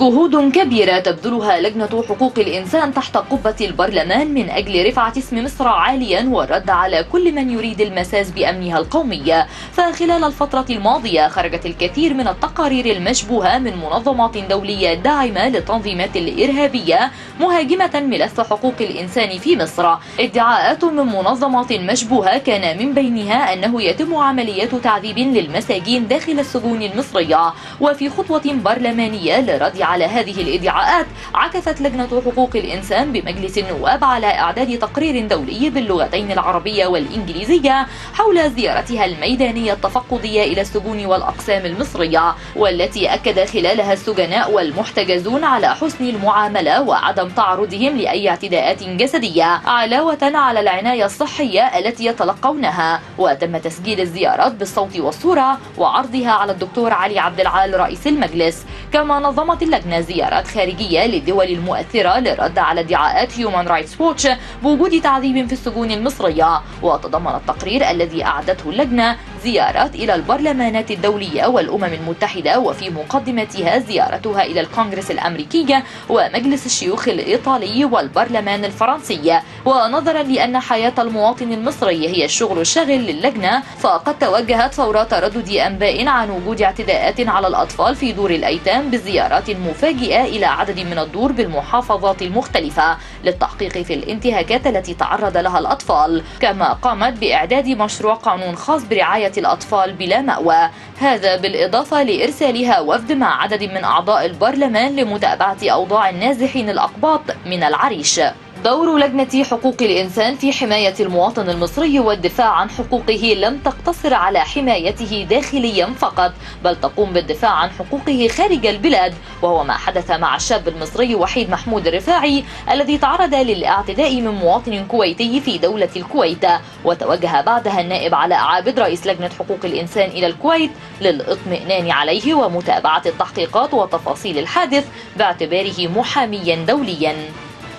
جهود كبيرة تبذلها لجنة حقوق الإنسان تحت قبة البرلمان من أجل رفعة اسم مصر عاليا والرد على كل من يريد المساس بأمنها القومي فخلال الفترة الماضية خرجت الكثير من التقارير المشبوهة من منظمات دولية داعمة للتنظيمات الإرهابية مهاجمة ملف حقوق الإنسان في مصر ادعاءات من منظمات مشبوهة كان من بينها أنه يتم عمليات تعذيب للمساجين داخل السجون المصرية وفي خطوة برلمانية لرد على هذه الادعاءات عكست لجنه حقوق الانسان بمجلس النواب على اعداد تقرير دولي باللغتين العربيه والانجليزيه حول زيارتها الميدانيه التفقديه الى السجون والاقسام المصريه والتي اكد خلالها السجناء والمحتجزون على حسن المعامله وعدم تعرضهم لاي اعتداءات جسديه علاوه على العنايه الصحيه التي يتلقونها وتم تسجيل الزيارات بالصوت والصوره وعرضها على الدكتور علي عبد العال رئيس المجلس كما نظمت اللجنه لجنة زيارات خارجية للدول المؤثرة للرد على ادعاءات هيومان رايتس ووتش بوجود تعذيب في السجون المصرية وتضمن التقرير الذي أعدته اللجنة زيارات إلى البرلمانات الدولية والأمم المتحدة وفي مقدمتها زيارتها إلى الكونغرس الأمريكية ومجلس الشيوخ الإيطالي والبرلمان الفرنسي ونظرا لأن حياة المواطن المصري هي الشغل الشاغل للجنة فقد توجهت فور تردد أنباء عن وجود اعتداءات على الأطفال في دور الأيتام بزيارات مفاجئة إلى عدد من الدور بالمحافظات المختلفة للتحقيق في الانتهاكات التي تعرض لها الأطفال كما قامت بإعداد مشروع قانون خاص برعاية الأطفال بلا مأوى هذا بالإضافة لإرسالها وفد مع عدد من أعضاء البرلمان لمتابعة أوضاع النازحين الأقباط من العريش دور لجنة حقوق الإنسان في حماية المواطن المصري والدفاع عن حقوقه لم تقتصر على حمايته داخليا فقط بل تقوم بالدفاع عن حقوقه خارج البلاد وهو ما حدث مع الشاب المصري وحيد محمود الرفاعي الذي تعرض للاعتداء من مواطن كويتي في دولة الكويت وتوجه بعدها النائب علاء عابد رئيس لجنة حقوق الإنسان إلى الكويت للإطمئنان عليه ومتابعة التحقيقات وتفاصيل الحادث باعتباره محاميا دوليا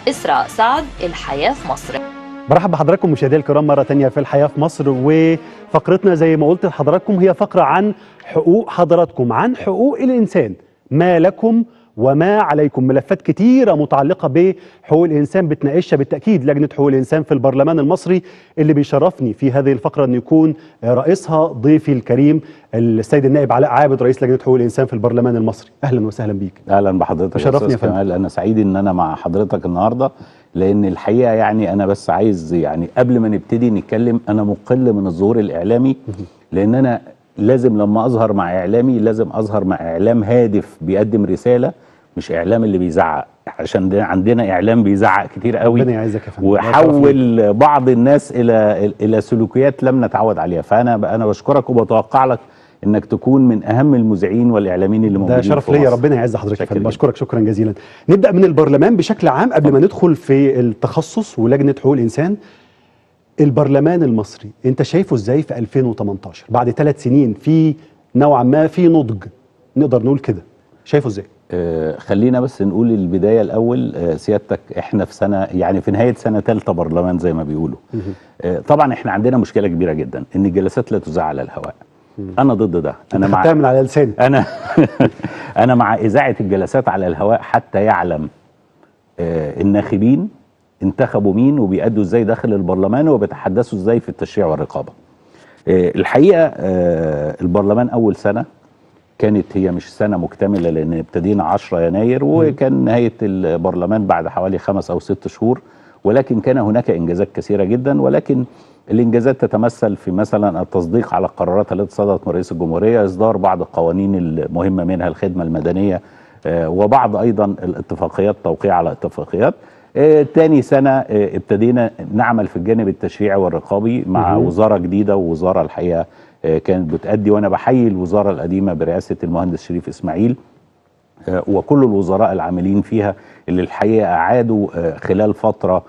إسراء سعد الحياة في مصر مرحبا بحضراتكم مشاهدينا الكرام مرة تانية في الحياة في مصر وفقرتنا زي ما قلت لحضراتكم هي فقرة عن حقوق حضراتكم عن حقوق الإنسان ما لكم وما عليكم ملفات كتيرة متعلقة بحقوق الإنسان بتناقشها بالتأكيد لجنة حقوق الإنسان في البرلمان المصري اللي بيشرفني في هذه الفقرة أن يكون رئيسها ضيفي الكريم السيد النائب علاء عابد رئيس لجنة حقوق الإنسان في البرلمان المصري أهلا وسهلا بيك أهلا بحضرتك شرفني يا فندم أنا سعيد أن أنا مع حضرتك النهاردة لأن الحقيقة يعني أنا بس عايز يعني قبل ما نبتدي نتكلم أنا مقل من الظهور الإعلامي لأن أنا لازم لما أظهر مع إعلامي لازم أظهر مع إعلام هادف بيقدم رسالة مش اعلام اللي بيزعق عشان عندنا اعلام بيزعق كتير قوي ربنا يعزك يا فندم وحول بعض الناس الى الى سلوكيات لم نتعود عليها فانا انا بشكرك وبتوقع لك انك تكون من اهم المذيعين والاعلاميين اللي موجودين ده شرف ليا ربنا يعز حضرتك يا فندم بشكرك شكرا جزيلا نبدا من البرلمان بشكل عام قبل ما ندخل في التخصص ولجنه حقوق الانسان البرلمان المصري انت شايفه ازاي في 2018 بعد ثلاث سنين في نوعا ما في نضج نقدر نقول كده شايفه ازاي آه، خلينا بس نقول البداية الأول آه، سيادتك احنا في سنة يعني في نهاية سنة ثالثة برلمان زي ما بيقولوا آه، طبعا احنا عندنا مشكلة كبيرة جدا ان الجلسات لا تذاع على الهواء انا ضد ده انا مع من على لساني انا انا مع اذاعه الجلسات على الهواء حتى يعلم الناخبين انتخبوا مين وبيأدوا ازاي داخل البرلمان وبيتحدثوا ازاي في التشريع والرقابه الحقيقه البرلمان اول سنه كانت هي مش سنه مكتمله لان ابتدينا 10 يناير وكان نهايه البرلمان بعد حوالي خمس او ست شهور ولكن كان هناك انجازات كثيره جدا ولكن الانجازات تتمثل في مثلا التصديق على القرارات التي صدرت من رئيس الجمهوريه اصدار بعض القوانين المهمه منها الخدمه المدنيه آه، وبعض ايضا الاتفاقيات توقيع على اتفاقيات آه، تاني سنة آه، ابتدينا نعمل في الجانب التشريعي والرقابي مع مم. وزارة جديدة ووزارة الحقيقة آه، كانت بتأدي وأنا بحيي الوزارة القديمة برئاسة المهندس شريف إسماعيل آه، وكل الوزراء العاملين فيها اللي الحقيقة عادوا آه، خلال فترة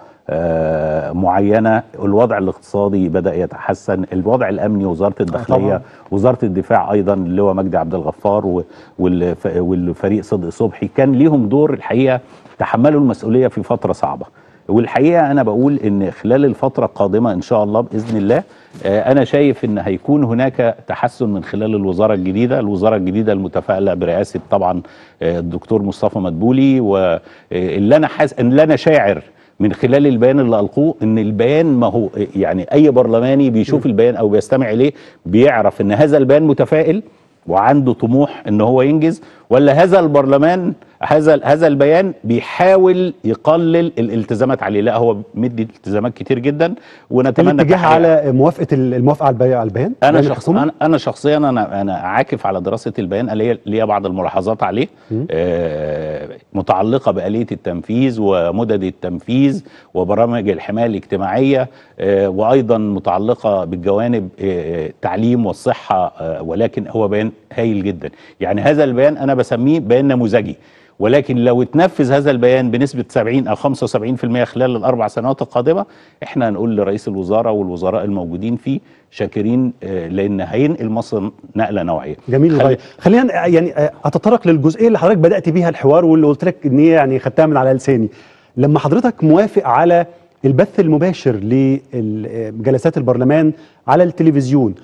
معينة الوضع الاقتصادي بدأ يتحسن الوضع الأمني وزارة الداخلية وزارة الدفاع أيضا اللواء مجدي عبد الغفار والفريق صدق صبحي كان ليهم دور الحقيقة تحملوا المسؤولية في فترة صعبة والحقيقة أنا بقول إن خلال الفترة القادمة إن شاء الله بإذن الله آه، انا شايف ان هيكون هناك تحسن من خلال الوزاره الجديده الوزاره الجديده المتفائله برئاسه طبعا آه، الدكتور مصطفى مدبولي واللي آه، انا حاس اللي انا شاعر من خلال البيان اللي القوه ان البيان ما هو يعني اي برلماني بيشوف البيان او بيستمع اليه بيعرف ان هذا البيان متفائل وعنده طموح ان هو ينجز ولا هذا البرلمان هذا هذا البيان بيحاول يقلل الالتزامات عليه لا هو مدي التزامات كتير جدا ونتمنى الاتجاه على موافقه الموافقه على البيان انا يعني شخص انا انا شخصيا انا انا عاكف على دراسه البيان ليا بعض الملاحظات عليه آه متعلقه باليه التنفيذ ومدد التنفيذ وبرامج الحمايه الاجتماعيه آه وايضا متعلقه بالجوانب آه التعليم آه، والصحه آه ولكن هو بيان هايل جدا يعني هذا البيان انا بسميه بيان نموذجي ولكن لو اتنفذ هذا البيان بنسبة 70 أو 75% خلال الأربع سنوات القادمة احنا هنقول لرئيس الوزارة والوزراء الموجودين فيه شاكرين آه، لأن هينقل مصر نقلة نوعية جميل خل... طيب. خلينا يعني آه، أتطرق للجزئية اللي حضرتك بدأت بيها الحوار واللي قلت لك إن هي يعني خدتها من على لساني لما حضرتك موافق على البث المباشر لجلسات البرلمان على التلفزيون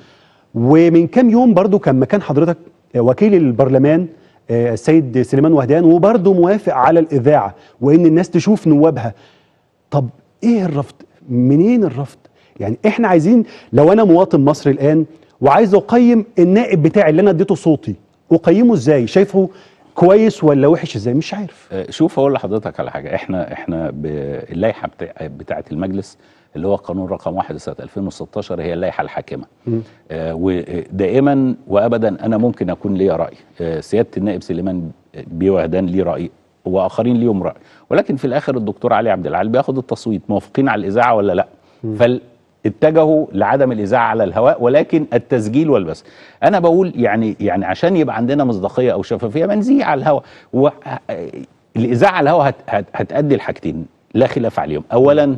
ومن كام يوم برضو كان مكان حضرتك آه، وكيل البرلمان آه، السيد سليمان وهدان وبرضه موافق على الاذاعه وان الناس تشوف نوابها طب ايه الرفض منين الرفض يعني احنا عايزين لو انا مواطن مصري الان وعايز اقيم النائب بتاعي اللي انا اديته صوتي اقيمه ازاي شايفه كويس ولا وحش ازاي مش عارف آه، شوف اقول لحضرتك على حاجه احنا احنا باللائحه بتاعه المجلس اللي هو قانون رقم واحد سنة 2016 هي اللائحة الحاكمة آه ودائما وأبدا أنا ممكن أكون ليا رأي آه سيادة النائب سليمان بيوهدان ليه رأي وآخرين ليهم رأي ولكن في الآخر الدكتور علي عبد العال بياخد التصويت موافقين على الإذاعة ولا لا فاتجهوا لعدم الاذاعه على الهواء ولكن التسجيل والبث انا بقول يعني يعني عشان يبقى عندنا مصداقيه او شفافيه نزيع على الهواء و... آه، الاذاعه على الهواء هت... هت... هتادي لحاجتين لا خلاف عليهم اولا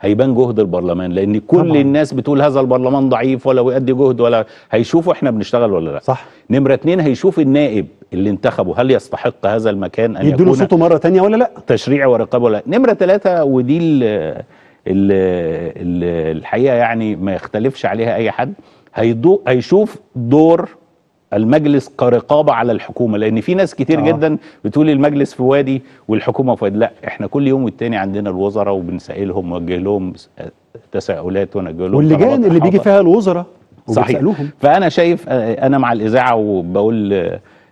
هيبان جهد البرلمان لان كل طبعا. الناس بتقول هذا البرلمان ضعيف ولا بيؤدي جهد ولا هيشوفوا احنا بنشتغل ولا لا صح نمره اتنين هيشوف النائب اللي انتخبه هل يستحق هذا المكان ان يكون صوته مره تانية ولا لا تشريع ورقابه ولا نمره ثلاثة ودي الـ الـ الـ الحقيقه يعني ما يختلفش عليها اي حد هيشوف دور المجلس كرقابه على الحكومه لان في ناس كتير آه. جدا بتقول المجلس في وادي والحكومه في وادي لا احنا كل يوم والتاني عندنا الوزراء وبنسالهم ونوجه لهم تساؤلات ونوجه لهم واللجان اللي بيجي فيها الوزراء صحيح فانا شايف آه، انا مع الاذاعه وبقول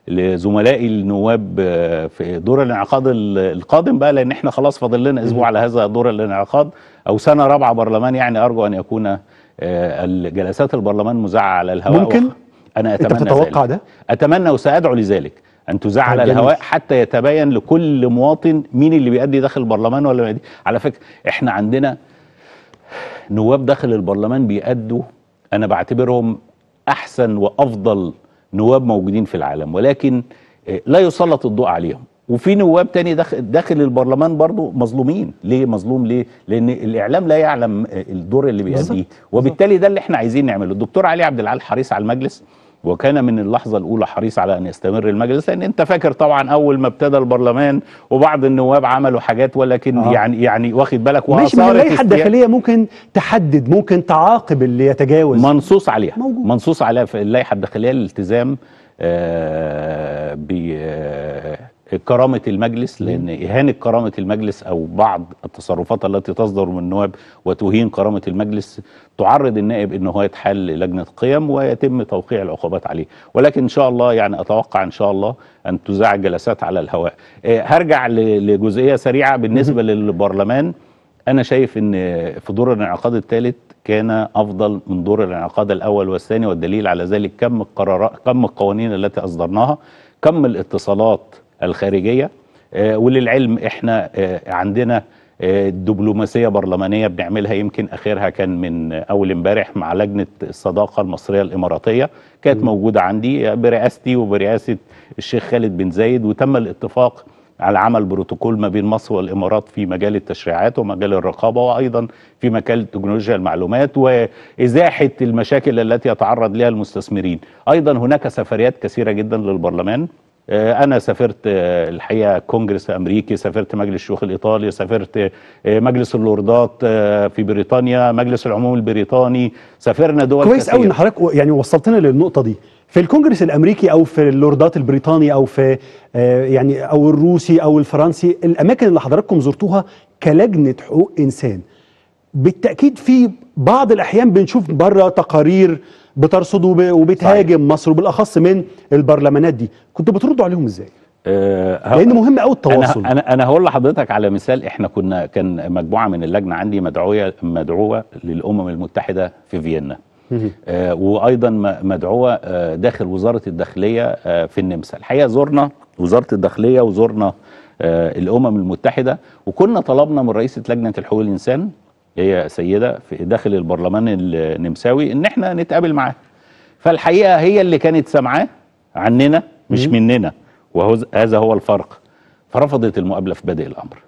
لزملائي النواب آه، في دور الانعقاد القادم بقى لان احنا خلاص فاضل لنا اسبوع على هذا دور الانعقاد او سنه رابعه برلمان يعني ارجو ان يكون آه، جلسات البرلمان مذاعه على الهواء ممكن أنا أتمنى أنت تتوقع ده؟ أتمنى وسأدعو لذلك أن تزعل طيب، الهواء حتى يتبين لكل مواطن مين اللي بيأدي داخل البرلمان ولا بيأدي على فكرة إحنا عندنا نواب داخل البرلمان بيأدوا أنا بعتبرهم أحسن وأفضل نواب موجودين في العالم ولكن آه، لا يسلط الضوء عليهم وفي نواب تاني داخل, داخل البرلمان برضو مظلومين ليه مظلوم ليه لان الاعلام لا يعلم آه، الدور اللي بيأديه وبالتالي ده اللي احنا عايزين نعمله الدكتور علي عبد العال حريص على المجلس وكان من اللحظة الأولى حريص على أن يستمر المجلس لأن أنت فاكر طبعا أول ما ابتدى البرلمان وبعض النواب عملوا حاجات ولكن آه. يعني يعني واخد بالك مش من اللائحة الداخلية ممكن تحدد ممكن تعاقب اللي يتجاوز منصوص عليها موجود. منصوص عليها في اللائحة الداخلية الالتزام آه ب آه، كرامة المجلس لأن إهانة كرامة المجلس أو بعض التصرفات التي تصدر من النواب وتهين كرامة المجلس تعرض النائب أنه هو يتحل لجنة قيم ويتم توقيع العقوبات عليه ولكن إن شاء الله يعني أتوقع إن شاء الله أن تذاع جلسات على الهواء آه، هرجع لجزئية سريعة بالنسبة للبرلمان أنا شايف أن في دور الانعقاد الثالث كان أفضل من دور الانعقاد الأول والثاني والدليل على ذلك كم القرارات كم القوانين التي أصدرناها كم الاتصالات الخارجيه آه، وللعلم احنا آه، عندنا آه، دبلوماسيه برلمانيه بنعملها يمكن اخرها كان من اول امبارح مع لجنه الصداقه المصريه الاماراتيه كانت موجوده عندي برئاستي وبرئاسه الشيخ خالد بن زايد وتم الاتفاق على عمل بروتوكول ما بين مصر والامارات في مجال التشريعات ومجال الرقابه وايضا في مجال تكنولوجيا المعلومات وازاحه المشاكل التي يتعرض لها المستثمرين. ايضا هناك سفريات كثيره جدا للبرلمان آه، انا سافرت آه، الحقيقه كونجرس امريكي سافرت مجلس الشيوخ الايطالي سافرت آه، مجلس اللوردات في بريطانيا مجلس العموم البريطاني سافرنا دول كويس قوي ان حضرتك يعني وصلتنا للنقطه دي في الكونجرس الامريكي او في اللوردات البريطاني او في يعني او الروسي او الفرنسي الاماكن اللي حضراتكم زرتوها كلجنه حقوق انسان بالتاكيد في بعض الاحيان بنشوف بره تقارير بترصد وبتهاجم صحيح. مصر وبالاخص من البرلمانات دي كنتوا بتردوا عليهم ازاي أه لان مهم قوي التواصل انا انا هقول لحضرتك على مثال احنا كنا كان مجموعه من اللجنه عندي مدعويه مدعوه للامم المتحده في فيينا آه وايضا مدعوه آه داخل وزاره الداخليه آه في النمسا الحقيقه زرنا وزاره الداخليه وزرنا آه الامم المتحده وكنا طلبنا من رئيسه لجنه الحقوق الانسان هي سيده في داخل البرلمان النمساوي ان احنا نتقابل معاها فالحقيقه هي اللي كانت سامعاه عننا مش مننا وهذا هو الفرق فرفضت المقابله في بادئ الامر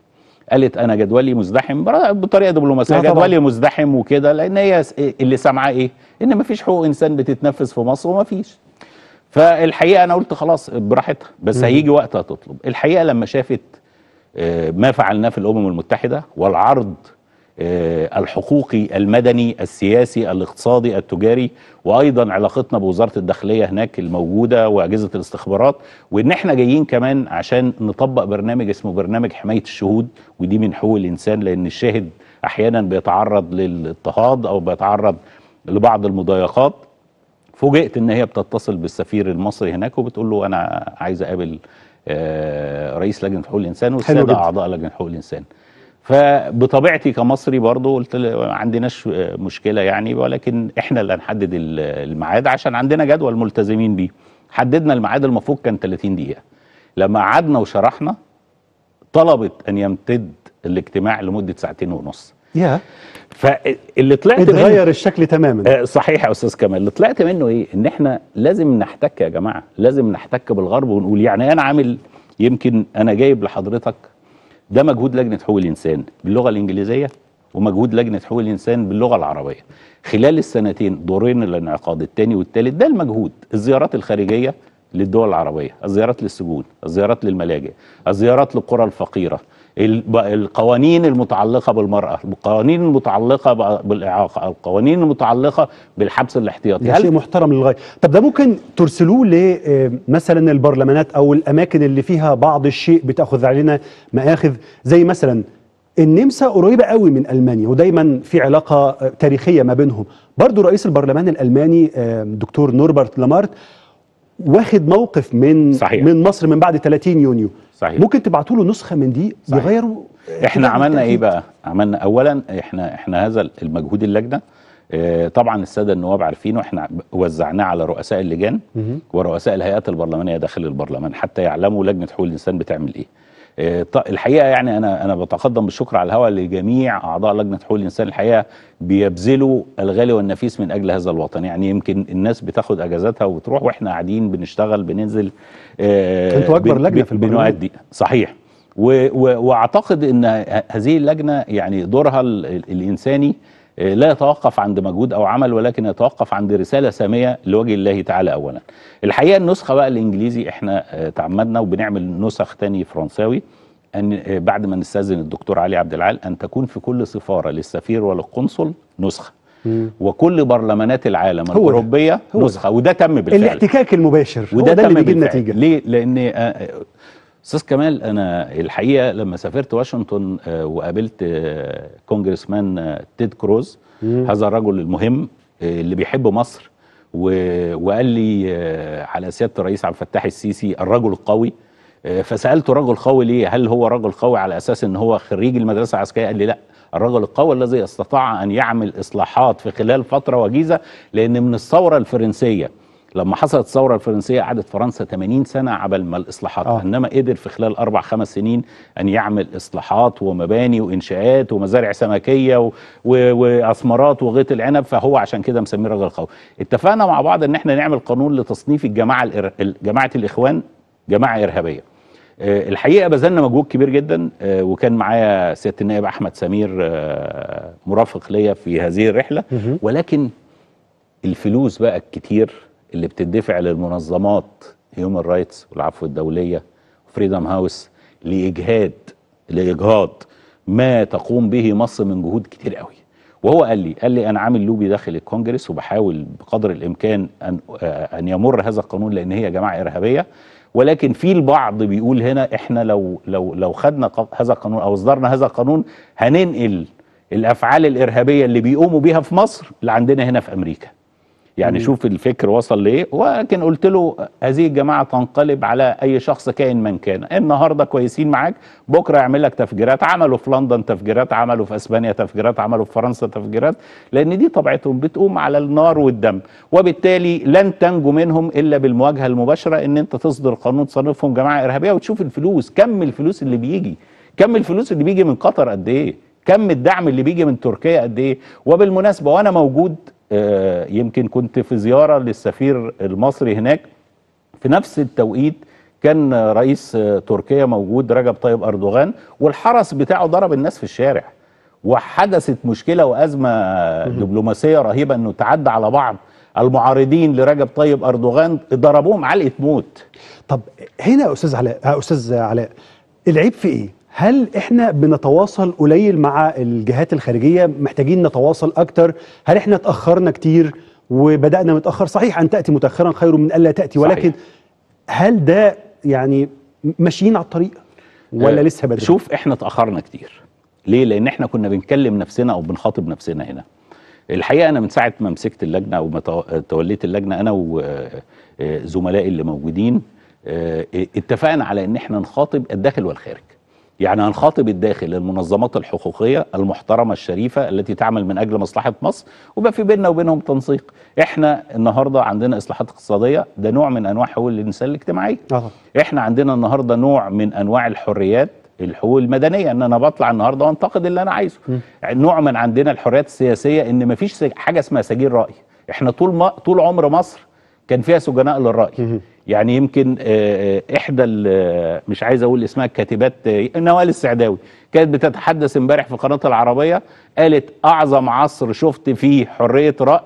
قالت انا جدولي مزدحم بطريقه دبلوماسيه جدولي مزدحم وكده لان هي اللي سامعاه ايه ان مفيش حقوق انسان بتتنفذ في مصر ومفيش فالحقيقه انا قلت خلاص براحتها بس هيجي وقتها تطلب الحقيقه لما شافت آه، ما فعلناه في الامم المتحده والعرض آه، الحقوقي المدني السياسي الاقتصادي التجاري وايضا علاقتنا بوزاره الداخليه هناك الموجوده واجهزه الاستخبارات وان احنا جايين كمان عشان نطبق برنامج اسمه برنامج حمايه الشهود ودي من حقوق الانسان لان الشاهد احيانا بيتعرض للاضطهاد او بيتعرض لبعض المضايقات فوجئت ان هي بتتصل بالسفير المصري هناك وبتقول له انا عايز اقابل آه، رئيس لجنه حقوق الانسان والساده اعضاء لجنه حقوق الانسان فبطبيعتي كمصري برضو قلت ما عندناش مشكله يعني ولكن احنا اللي هنحدد الميعاد عشان عندنا جدول ملتزمين بيه حددنا الميعاد المفروض كان 30 دقيقه لما قعدنا وشرحنا طلبت ان يمتد الاجتماع لمده ساعتين ونص يا فاللي طلعت اتغير منه الشكل تماما آه، صحيح يا استاذ كمال اللي طلعت منه ايه ان احنا لازم نحتك يا جماعه لازم نحتك بالغرب ونقول يعني انا عامل يمكن انا جايب لحضرتك ده مجهود لجنه حقوق الانسان باللغه الانجليزيه ومجهود لجنه حقوق الانسان باللغه العربيه خلال السنتين دورين الانعقاد الثاني والثالث ده المجهود الزيارات الخارجيه للدول العربيه الزيارات للسجون الزيارات للملاجئ الزيارات للقرى الفقيره القوانين المتعلقه بالمراه، القوانين المتعلقه بالاعاقه، القوانين المتعلقه بالحبس الاحتياطي هل شيء محترم للغايه، طب ده ممكن ترسلوه لمثلا آه، البرلمانات او الاماكن اللي فيها بعض الشيء بتاخذ علينا مآخذ زي مثلا النمسا قريبه قوي من المانيا ودايما في علاقه آه، تاريخيه ما بينهم، برضه رئيس البرلمان الالماني آه، دكتور نوربرت لامارت واخد موقف من صحيح. من مصر من بعد 30 يونيو صحيح ممكن تبعتوا له نسخه من دي يغيروا احنا عملنا ايه بقى عملنا اولا احنا احنا هذا المجهود اللجنه آه، طبعا الساده النواب عارفينه احنا وزعناه على رؤساء اللجان ورؤساء الهيئات البرلمانيه داخل البرلمان حتى يعلموا لجنه حقوق الانسان بتعمل ايه آه، الحقيقه يعني انا انا بتقدم بالشكر على الهواء لجميع اعضاء لجنه حقوق الانسان الحقيقه بيبذلوا الغالي والنفيس من اجل هذا الوطن يعني يمكن الناس بتاخد اجازاتها وبتروح واحنا قاعدين بنشتغل بننزل آه، انتوا اكبر لجنه في البرلمان صحيح واعتقد ان هذه اللجنه يعني دورها الانساني إيه، لا يتوقف عند مجهود او عمل ولكن يتوقف عند رساله ساميه لوجه الله تعالى اولا. الحقيقه النسخه بقى الانجليزي احنا آه، تعمدنا وبنعمل نسخ تاني فرنساوي ان آه، بعد ما نستاذن الدكتور علي عبد العال ان تكون في كل سفاره للسفير وللقنصل نسخه. وكل برلمانات العالم هو الاوروبيه هو نسخه وده تم بالفعل. الاحتكاك المباشر وده ده تم اللي بالفعل. النتيجه. ليه؟ لان آه، استاذ كمال انا الحقيقه لما سافرت واشنطن آه، وقابلت آه، كونجرسمان آه، تيد كروز مم. هذا الرجل المهم اللي بيحب مصر وقال لي على سياده الرئيس عبد الفتاح السيسي الرجل القوي فسالته رجل قوي ليه هل هو رجل قوي على اساس ان هو خريج المدرسه العسكريه قال لي لا الرجل القوي الذي استطاع ان يعمل اصلاحات في خلال فتره وجيزه لان من الثوره الفرنسيه لما حصلت الثورة الفرنسية قعدت فرنسا 80 سنة عبل ما الإصلاحات آه. إنما قدر في خلال أربع خمس سنين أن يعمل إصلاحات ومباني وإنشاءات ومزارع سمكية و... و... وغيط العنب فهو عشان كده مسميه رجل قوي اتفقنا مع بعض أن احنا نعمل قانون لتصنيف الجماعة الإر... جماعة الإخوان جماعة إرهابية أه الحقيقة بذلنا مجهود كبير جدا أه وكان معايا سيادة النائب أحمد سمير أه مرافق ليا في هذه الرحلة ولكن الفلوس بقى الكتير اللي بتدفع للمنظمات هيومن رايتس والعفو الدولية وفريدم هاوس لإجهاد لإجهاض ما تقوم به مصر من جهود كتير قوي وهو قال لي قال لي أنا عامل لوبي داخل الكونجرس وبحاول بقدر الإمكان أن, آه، أن يمر هذا القانون لأن هي جماعة إرهابية ولكن في البعض بيقول هنا احنا لو لو لو خدنا هذا القانون او اصدرنا هذا القانون هننقل الافعال الارهابيه اللي بيقوموا بيها في مصر اللي عندنا هنا في امريكا يعني مم. شوف الفكر وصل ليه ولكن قلت له هذه الجماعه تنقلب على اي شخص كائن من كان النهارده كويسين معاك بكره يعمل لك تفجيرات عملوا في لندن تفجيرات عملوا في اسبانيا تفجيرات عملوا في فرنسا تفجيرات لان دي طبيعتهم بتقوم على النار والدم وبالتالي لن تنجو منهم الا بالمواجهه المباشره ان انت تصدر قانون تصنفهم جماعه ارهابيه وتشوف الفلوس كم الفلوس اللي بيجي كم الفلوس اللي بيجي من قطر قد ايه كم الدعم اللي بيجي من تركيا قد ايه وبالمناسبه وانا موجود آه، يمكن كنت في زيارة للسفير المصري هناك في نفس التوقيت كان رئيس تركيا موجود رجب طيب أردوغان والحرس بتاعه ضرب الناس في الشارع وحدثت مشكلة وأزمة دبلوماسية رهيبة أنه تعدى على بعض المعارضين لرجب طيب أردوغان ضربوهم علقة موت طب هنا يا أستاذ علاء أستاذ علاء العيب في إيه؟ هل احنا بنتواصل قليل مع الجهات الخارجيه محتاجين نتواصل اكتر هل احنا اتاخرنا كتير وبدانا متاخر صحيح ان تاتي متاخرا خير من الا تاتي صحيح. ولكن هل ده يعني ماشيين على الطريق ولا أه لسه بدري شوف احنا اتاخرنا كتير ليه لان احنا كنا بنكلم نفسنا او بنخاطب نفسنا هنا الحقيقه انا من ساعه ما مسكت اللجنه او ما توليت اللجنه انا وزملائي آه، آه، اللي موجودين آه، اتفقنا على ان احنا نخاطب الداخل والخارج يعني هنخاطب الداخل المنظمات الحقوقية المحترمة الشريفة التي تعمل من أجل مصلحة مصر وبقى في بيننا وبينهم تنسيق احنا النهاردة عندنا إصلاحات اقتصادية ده نوع من أنواع حقوق الإنسان الاجتماعية أه. احنا عندنا النهاردة نوع من أنواع الحريات الحقوق المدنيه ان انا بطلع النهارده وانتقد اللي انا عايزه م. نوع من عندنا الحريات السياسيه ان ما فيش حاجه اسمها سجين راي احنا طول ما طول عمر مصر كان فيها سجناء للراي م. يعني يمكن آه، آه، احدى آه، مش عايز اقول اسمها الكاتبات نوال السعداوي كانت بتتحدث امبارح في قناه العربيه قالت اعظم عصر شفت فيه حريه راي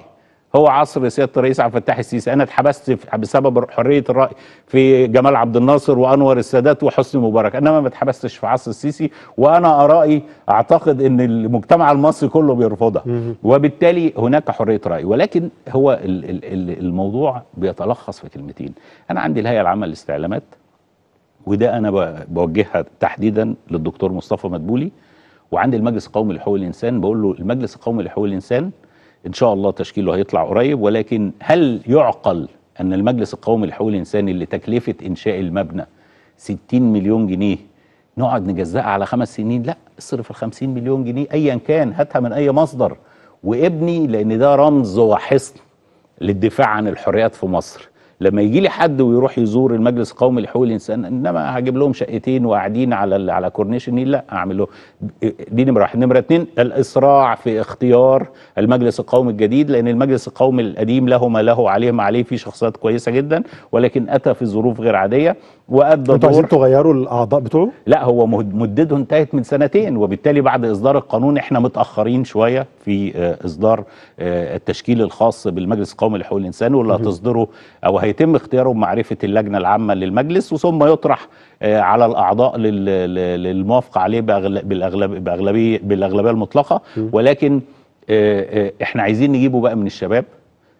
هو عصر سياده الرئيس عبد الفتاح السيسي انا اتحبست بسبب حريه الراي في جمال عبد الناصر وانور السادات وحسني مبارك انما ما اتحبستش في عصر السيسي وانا ارائي اعتقد ان المجتمع المصري كله بيرفضها وبالتالي هناك حريه راي ولكن هو الموضوع بيتلخص في كلمتين انا عندي الهيئه العامه للاستعلامات وده انا بوجهها تحديدا للدكتور مصطفى مدبولي وعندي المجلس القومي لحقوق الانسان بقول له المجلس القومي لحقوق الانسان إن شاء الله تشكيله هيطلع قريب ولكن هل يعقل أن المجلس القومي لحقوق الانسان اللي تكلفة إنشاء المبنى 60 مليون جنيه نقعد نجزأها على خمس سنين لا اصرف ال 50 مليون جنيه أيا كان هاتها من أي مصدر وابني لأن ده رمز وحصن للدفاع عن الحريات في مصر لما يجي لي حد ويروح يزور المجلس القومي لحقوق الانسان انما هجيب لهم شقتين وقاعدين على على كورنيش النيل لا اعمل له دي نمره واحد نمره اثنين الاسراع في اختيار المجلس القومي الجديد لان المجلس القومي القديم له ما له عليه ما عليه فيه شخصيات كويسه جدا ولكن اتى في ظروف غير عاديه وادى انتوا عايزين تغيروا الاعضاء بتوعه؟ لا هو مدته انتهت من سنتين وبالتالي بعد اصدار القانون احنا متاخرين شويه في آه، اصدار آه، التشكيل الخاص بالمجلس القومي لحقوق الانسان واللي هتصدره او هيتم اختياره بمعرفه اللجنه العامه للمجلس وثم يطرح آه، على الاعضاء للموافقه عليه بالاغلب بالاغلبيه بالاغلبيه المطلقه ولكن احنا عايزين نجيبه بقى من الشباب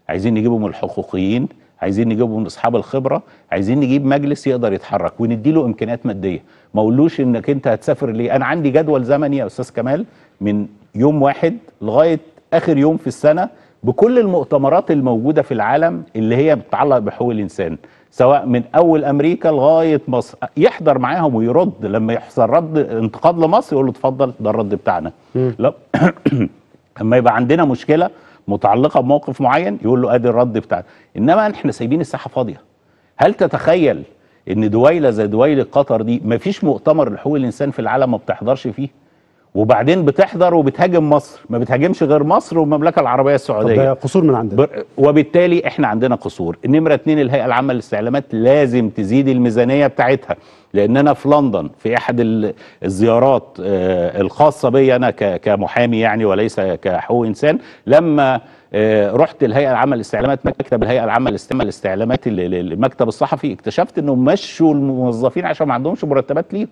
عايزين نجيبه من الحقوقيين عايزين نجيبه من اصحاب الخبره عايزين نجيب مجلس يقدر يتحرك ونديله امكانيات ماديه ما اقولوش انك انت هتسافر ليه انا عندي جدول زمني يا استاذ كمال من يوم واحد لغايه اخر يوم في السنه بكل المؤتمرات الموجوده في العالم اللي هي بتتعلق بحقوق الانسان سواء من اول امريكا لغايه مصر يحضر معاهم ويرد لما يحصل رد انتقاد لمصر يقول له اتفضل ده الرد بتاعنا لا لما يبقى عندنا مشكله متعلقه بموقف معين يقول له ادي الرد بتاع انما احنا سايبين الساحه فاضيه هل تتخيل ان دويله زي دويله قطر دي مفيش مؤتمر لحقوق الانسان في العالم ما بتحضرش فيه وبعدين بتحضر وبتهاجم مصر ما بتهاجمش غير مصر والمملكه العربيه السعوديه ده قصور من عندنا بر... وبالتالي احنا عندنا قصور النمره اتنين الهيئه العامه للاستعلامات لازم تزيد الميزانيه بتاعتها لان انا في لندن في احد الزيارات آه، الخاصه بي انا كمحامي يعني وليس كحقوق انسان لما آه، رحت الهيئه العامه للاستعلامات مكتب الهيئه العامه للاستعلامات المكتب الصحفي اكتشفت انه مشوا الموظفين عشان ما عندهمش مرتبات ليهم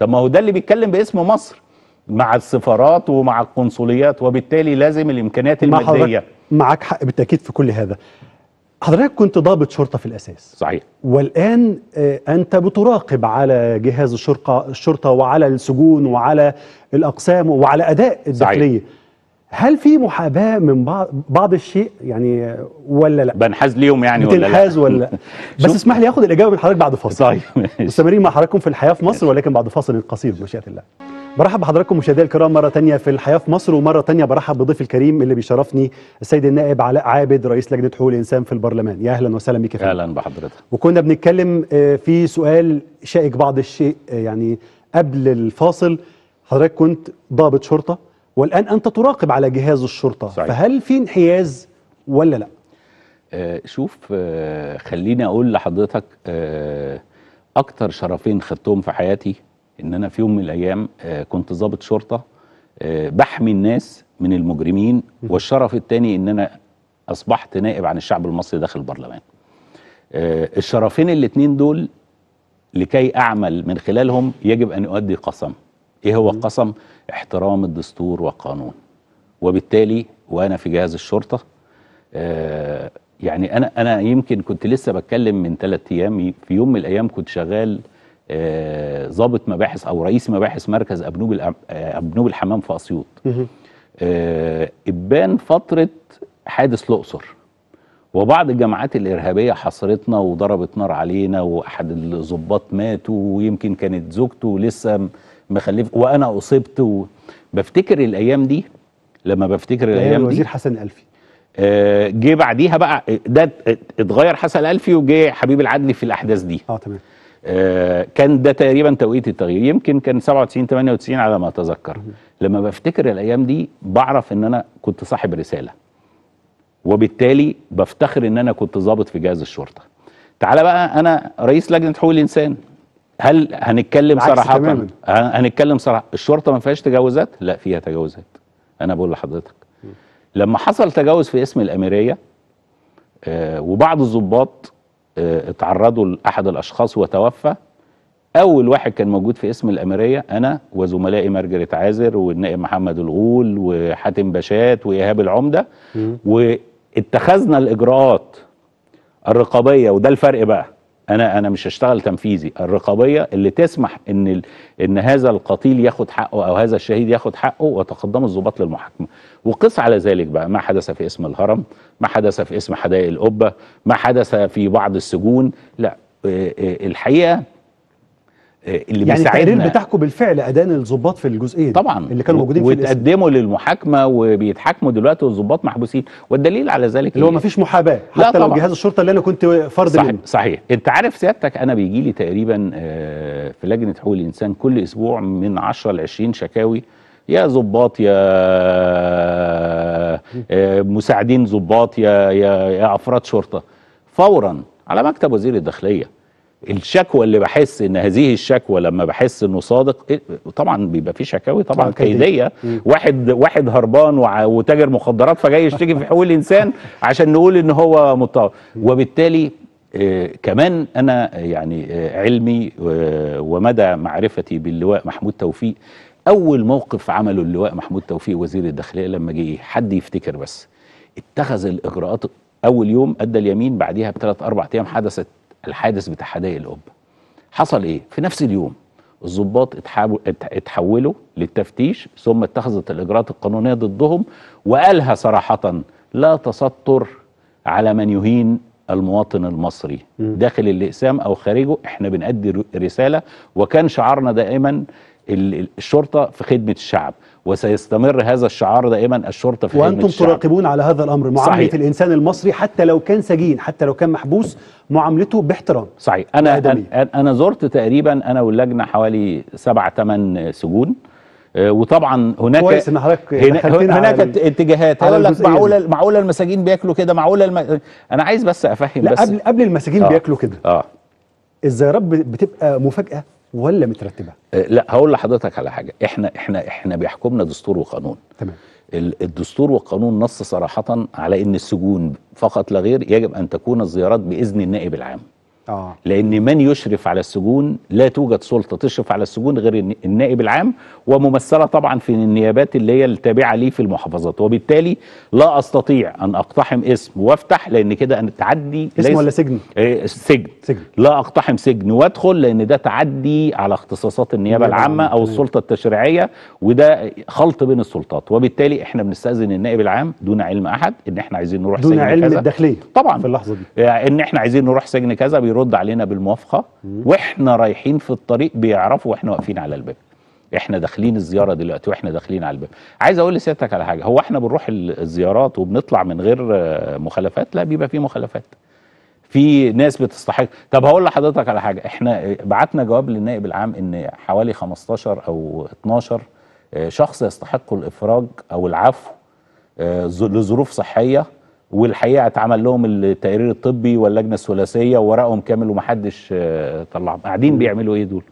طب ما هو ده اللي بيتكلم باسم مصر مع السفارات ومع القنصليات وبالتالي لازم الامكانيات الماديه معاك حق بالتاكيد في كل هذا حضرتك كنت ضابط شرطه في الاساس صحيح والان آه، انت بتراقب على جهاز الشرطه الشرطه وعلى السجون وعلى الاقسام وعلى اداء الداخليه هل في محاباه من بعض بعض الشيء يعني ولا لا بنحاز ليهم يعني ولا لا بنحاز ولا بس اسمح لي اخذ الاجابه من حضرتك بعد فاصل طيب مستمرين مع حضراتكم في الحياه في مصر ولكن بعد فاصل قصير بمشيئه الله برحب بحضراتكم مشاهدينا الكرام مره تانية في الحياه في مصر ومره تانية برحب بضيفي الكريم اللي بيشرفني السيد النائب علاء عابد رئيس لجنه حقوق الانسان في البرلمان يا اهلا وسهلا بك يا فندم اهلا بحضرتك وكنا بنتكلم آه، في سؤال شائك بعض الشيء آه، يعني قبل الفاصل حضرتك كنت ضابط شرطه والان انت تراقب على جهاز الشرطه صحيح. فهل في انحياز ولا لا آه، شوف خليني اقول لحضرتك اكتر شرفين خدتهم في حياتي ان انا في يوم من الايام آه، كنت ضابط شرطه آه، بحمي الناس من المجرمين والشرف الثاني ان انا اصبحت نائب عن الشعب المصري داخل البرلمان آه، الشرفين الاثنين دول لكي اعمل من خلالهم يجب ان اؤدي قسم ايه هو قسم احترام الدستور والقانون وبالتالي وانا في جهاز الشرطه يعني انا انا يمكن كنت لسه بتكلم من ثلاث ايام في يوم من الايام كنت شغال آه، ضابط مباحث او رئيس مباحث مركز ابنوب آه، ابنوب الحمام في اسيوط ابان آه، فتره حادث الاقصر وبعض الجماعات الارهابيه حصرتنا وضربت نار علينا واحد الظباط ماتوا ويمكن كانت زوجته لسه مخلف وانا اصبت و... بفتكر الايام دي لما بفتكر الايام دي الوزير حسن الفي جه بعديها بقى ده اتغير حسن الفي وجه حبيب العدلي في الاحداث دي اه تمام آه، كان ده تقريبا توقيت التغيير يمكن كان 97 98 على ما اتذكر لما بفتكر الايام دي بعرف ان انا كنت صاحب رساله وبالتالي بفتخر ان انا كنت ضابط في جهاز الشرطه تعالى بقى انا رئيس لجنه حقوق الانسان هل هنتكلم صراحه تماماً. هنتكلم صراحه الشرطه ما فيهاش تجاوزات لا فيها تجاوزات انا بقول لحضرتك لما حصل تجاوز في اسم الاميريه آه، وبعض الضباط آه، اتعرضوا لأحد الأشخاص وتوفى أول واحد كان موجود في اسم الأميرية أنا وزملائي مارجريت عازر والنائب محمد الغول وحاتم باشات وإيهاب العمدة واتخذنا الإجراءات الرقابية وده الفرق بقى انا انا مش هشتغل تنفيذي الرقابيه اللي تسمح ان ان هذا القتيل ياخد حقه او هذا الشهيد ياخد حقه وتقدم الضباط للمحاكمه وقس على ذلك بقى ما حدث في اسم الهرم ما حدث في اسم حدائق القبه ما حدث في بعض السجون لا الحقيقه آه، اللي يعني التقرير بتاعكم بالفعل ادان الظباط في الجزئيه دي طبعا اللي كانوا موجودين في وتقدموا للمحاكمه وبيتحاكموا دلوقتي والظباط محبوسين والدليل على ذلك اللي هو إيه؟ مفيش محاباه حتى لو جهاز الشرطه اللي انا كنت فرد صحيح منه صحيح انت عارف سيادتك انا بيجي لي تقريبا آه، في لجنه حقوق الانسان كل اسبوع من 10 ل 20 شكاوي يا ظباط يا آه، مساعدين ظباط يا, يا يا افراد شرطه فورا على مكتب وزير الداخليه الشكوى اللي بحس ان هذه الشكوى لما بحس انه صادق إيه، طبعا بيبقى في شكاوي طبعا آه، كيديه واحد واحد هربان وتاجر مخدرات فجاي يشتكي في حقوق الانسان عشان نقول ان هو مضطهد وبالتالي آه، كمان انا آه، يعني علمي ومدى معرفتي باللواء محمود توفيق اول موقف عمله اللواء محمود توفيق وزير الداخليه لما جه حد يفتكر بس اتخذ الاجراءات اول يوم ادى اليمين بعديها بثلاث اربع ايام حدثت الحادث بتاع حدائق القبه حصل ايه في نفس اليوم الضباط اتحولوا للتفتيش ثم اتخذت الاجراءات القانونيه ضدهم وقالها صراحه لا تستر على من يهين المواطن المصري م. داخل الاقسام او خارجه احنا بنأدي رساله وكان شعارنا دائما الشرطه في خدمه الشعب وسيستمر هذا الشعار دائما الشرطه في وانتم تراقبون على هذا الامر معامله صحيح. الانسان المصري حتى لو كان سجين حتى لو كان محبوس معاملته باحترام صحيح انا أنا, انا زرت تقريبا انا واللجنه حوالي سبع ثمان سجون آه، وطبعا هناك كويس ان حضرتك هناك, هناك اتجاهات هقول لك معقوله معقوله المساجين بياكلوا كده معقوله الم... انا عايز بس افهم لا بس قبل قبل المساجين آه. بياكلوا كده اه الزيارات بتبقى مفاجاه ولا مترتبه آه، لا هقول لحضرتك على حاجه احنا احنا احنا بيحكمنا دستور وقانون تمام الدستور والقانون نص صراحه على ان السجون فقط لا غير يجب ان تكون الزيارات باذن النائب العام آه. لأن من يشرف على السجون لا توجد سلطة تشرف على السجون غير النائب العام وممثلة طبعا في النيابات اللي هي التابعة ليه في المحافظات وبالتالي لا أستطيع أن أقتحم اسم وأفتح لأن كده أنا تعدي اسم ولا سجن؟ إيه سجن. سجن لا أقتحم سجن وأدخل لأن ده تعدي على اختصاصات النيابة العامة أو السلطة التشريعية وده خلط بين السلطات وبالتالي احنا بنستأذن النائب العام دون علم أحد إن احنا عايزين نروح دون سجن علم كذا دون علم الداخلية طبعا في اللحظة دي إيه، إن احنا عايزين نروح سجن كذا بيروح بيرد علينا بالموافقه واحنا رايحين في الطريق بيعرفوا واحنا واقفين على الباب احنا داخلين الزياره دلوقتي واحنا داخلين على الباب عايز اقول لسيادتك على حاجه هو احنا بنروح الزيارات وبنطلع من غير مخالفات لا بيبقى في مخالفات في ناس بتستحق طب هقول لحضرتك على حاجه احنا بعتنا جواب للنائب العام ان حوالي 15 او 12 شخص يستحقوا الافراج او العفو آه، لظروف صحيه والحقيقه اتعمل لهم التقرير الطبي واللجنه الثلاثيه وورقهم كامل ومحدش آه، طلعهم قاعدين بيعملوا ايه دول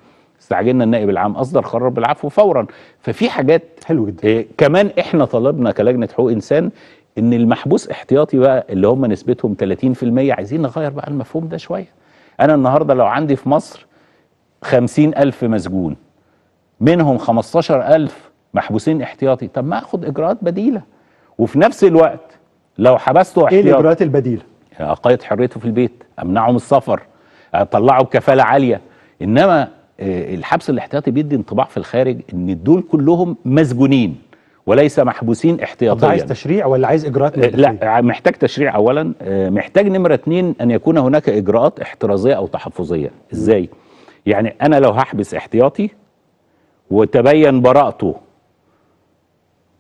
استعجلنا النائب العام اصدر قرار بالعفو فورا ففي حاجات حلو جدا إيه كمان احنا طلبنا كلجنه حقوق انسان ان المحبوس احتياطي بقى اللي هم نسبتهم 30% عايزين نغير بقى المفهوم ده شويه انا النهارده لو عندي في مصر 50000 مسجون منهم 15000 محبوسين احتياطي طب ما اخد اجراءات بديله وفي نفس الوقت لو حبسته احتياط ايه الاجراءات البديله؟ اقيد حريته في البيت امنعه من السفر اطلعه بكفاله عاليه انما آه، الحبس الاحتياطي بيدي انطباع في الخارج ان دول كلهم مسجونين وليس محبوسين احتياطيا عايز تشريع ولا عايز اجراءات آه، لا آه، محتاج تشريع اولا محتاج نمره اثنين ان يكون هناك اجراءات احترازيه او تحفظيه ازاي يعني انا لو هحبس احتياطي وتبين براءته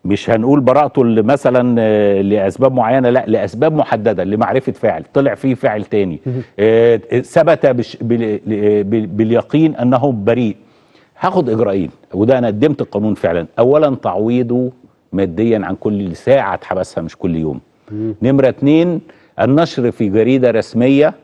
مش هنقول براءته مثلا آه، لاسباب معينه لا لاسباب محدده لمعرفه فاعل طلع فيه فاعل تاني آه، ثبت باليقين انه بريء هاخد اجراءين وده انا قدمت القانون فعلا اولا تعويضه ماديا عن كل ساعه اتحبسها مش كل يوم نمره اتنين النشر في جريده رسميه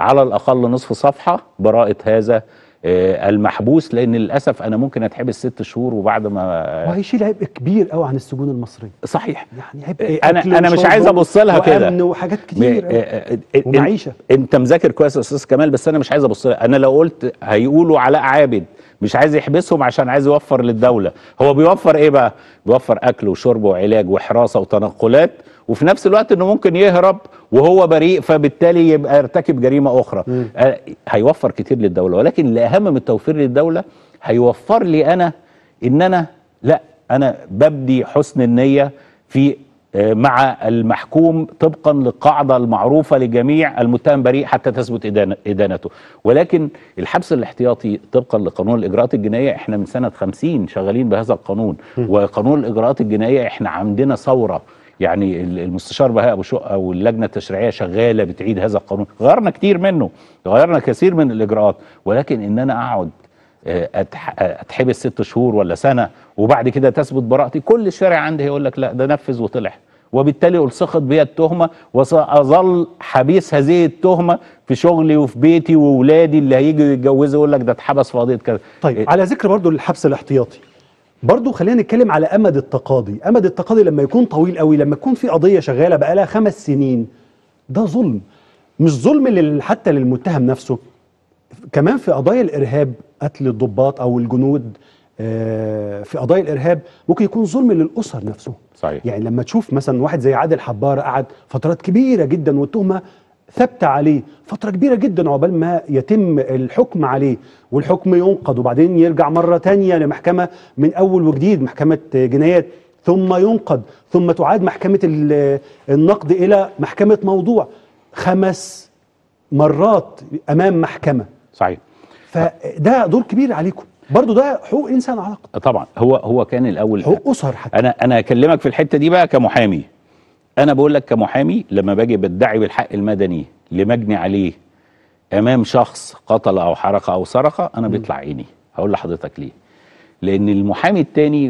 على الاقل نصف صفحه براءه هذا آه، المحبوس لان للاسف انا ممكن اتحبس ست شهور وبعد ما وهيشيل عبء كبير قوي عن السجون المصريه صحيح يعني عبء آه، انا انا مش عايز ابص لها كده وحاجات كتير آه، ومعيشه انت مذاكر كويس يا استاذ كمال بس انا مش عايز ابص لها انا لو قلت هيقولوا علاء عابد مش عايز يحبسهم عشان عايز يوفر للدوله هو بيوفر ايه بقى بيوفر اكل وشرب وعلاج وحراسه وتنقلات وفي نفس الوقت انه ممكن يهرب وهو بريء فبالتالي يبقى يرتكب جريمه اخرى أه، هيوفر كتير للدوله ولكن الاهم من التوفير للدوله هيوفر لي انا ان انا لا انا ببدي حسن النيه في آه، مع المحكوم طبقا للقاعدة المعروفة لجميع المتهم بريء حتى تثبت إدانته ولكن الحبس الاحتياطي طبقا لقانون الإجراءات الجنائية احنا من سنة 50 شغالين بهذا القانون وقانون الإجراءات الجنائية احنا عندنا ثورة يعني المستشار بهاء ابو شقه واللجنه التشريعيه شغاله بتعيد هذا القانون غيرنا كتير منه غيرنا كثير من الاجراءات ولكن ان انا اقعد أه، أه، اتحبس ست شهور ولا سنه وبعد كده تثبت براءتي كل الشارع عندي هيقول لك لا ده نفذ وطلع وبالتالي ألصقت بي التهمة وسأظل حبيس هذه التهمة في شغلي وفي بيتي واولادي اللي هيجوا يتجوزوا يقول لك ده اتحبس في قضية كذا طيب إيه؟ على ذكر برضو الحبس الاحتياطي برضو خلينا نتكلم على أمد التقاضي أمد التقاضي لما يكون طويل قوي لما يكون في قضية شغالة بقالها خمس سنين ده ظلم مش ظلم حتى للمتهم نفسه كمان في قضايا الارهاب قتل الضباط او الجنود آه، في قضايا الارهاب ممكن يكون ظلم للاسر نفسه صحيح يعني لما تشوف مثلا واحد زي عادل حبار قعد فترات كبيره جدا والتهمه ثابته عليه فتره كبيره جدا عقبال ما يتم الحكم عليه والحكم ينقض وبعدين يرجع مره تانية لمحكمه من اول وجديد محكمه جنايات ثم ينقض ثم تعاد محكمه النقد الى محكمه موضوع خمس مرات امام محكمه صحيح فده دور كبير عليكم برضه ده حقوق انسان علاقه طبعا هو هو كان الاول حقوق اسر حتى انا انا اكلمك في الحته دي بقى كمحامي انا بقول لك كمحامي لما باجي بدعي بالحق المدني لمجني عليه امام شخص قتل او حرق او سرق انا بيطلع عيني هقول لحضرتك ليه لان المحامي التاني